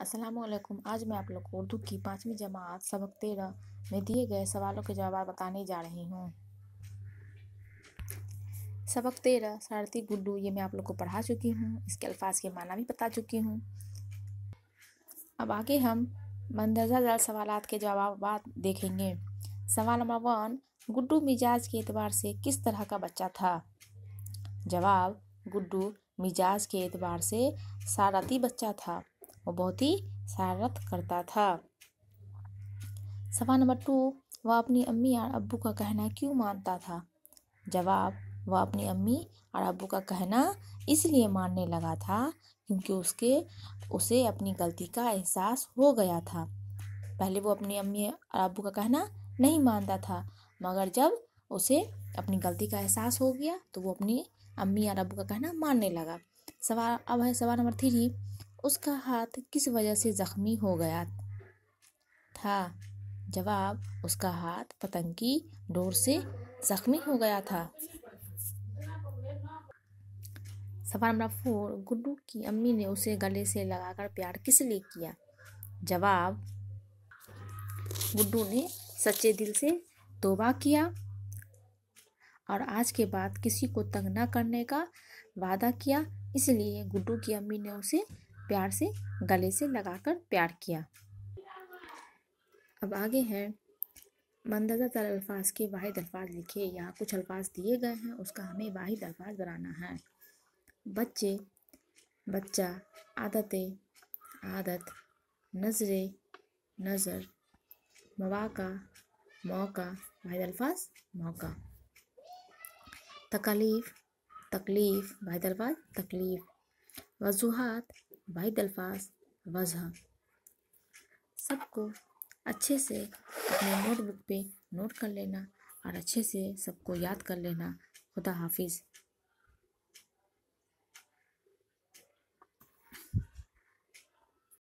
असलम आज मैं आप लोग को उर्दू की पाँचवीं जमात सबक तेरह में दिए गए सवालों के जवाब बताने जा रही हूँ सबक तेरह सारथी गुड्डू ये मैं आप लोग को पढ़ा चुकी हूँ इसके अल्फाज के माना भी बता चुकी हूँ अब आगे हम मंदरजा जल सवाल के जवाब देखेंगे सवाल नंबर वन गुड्डू मिजाज के एतबार से किस तरह का बच्चा था जवाब गुड्डू मिजाज के एतबार से सारथी बच्चा था वो बहुत ही शरारत करता था सवाल नंबर टू वह अपनी अम्मी और अब्बू का कहना क्यों मानता था जवाब वह अपनी अम्मी और अब्बू का कहना इसलिए मानने लगा था क्योंकि उसके उसे अपनी गलती का एहसास हो गया था पहले वो अपनी अम्मी और अब्बू का कहना नहीं मानता था मगर जब उसे अपनी गलती का एहसास हो गया तो वो अपनी अम्मी और अब्बू का कहना मानने लगा सवाल अब है सवाल नंबर थ्री उसका हाथ किस वजह से ज़ख्मी हो गया था जवाब उसका हाथ पतंग की डोर से ज़ख्मी हो गया था सवाल नंबर फोर गुड्डू की अम्मी ने उसे गले से लगाकर प्यार किस लिए किया जवाब गुड्डू ने सच्चे दिल से तोबा किया और आज के बाद किसी को तंग न करने का वादा किया इसलिए गुड्डू की अम्मी ने उसे प्यार से गले से लगाकर प्यार किया अब आगे हैं मंदजा तर अल्फाज के वाहिद अल्फाज लिखे यहाँ कुछ अल्फाज दिए गए हैं उसका हमें वाहिद अल्फाज बनाना है बच्चे बच्चा आदतें आदत नजरे नज़र मवाका मौका वाहिद अल्फाज मौका तकलीफ़ तकलीफ़ वाहिद अल्फाज तकलीफ़ वजूहत वाहिद अल्फाज वजह सबको अच्छे से अपने नोटबुक पे नोट कर लेना और अच्छे से सबको याद कर लेना खुदा हाफिज़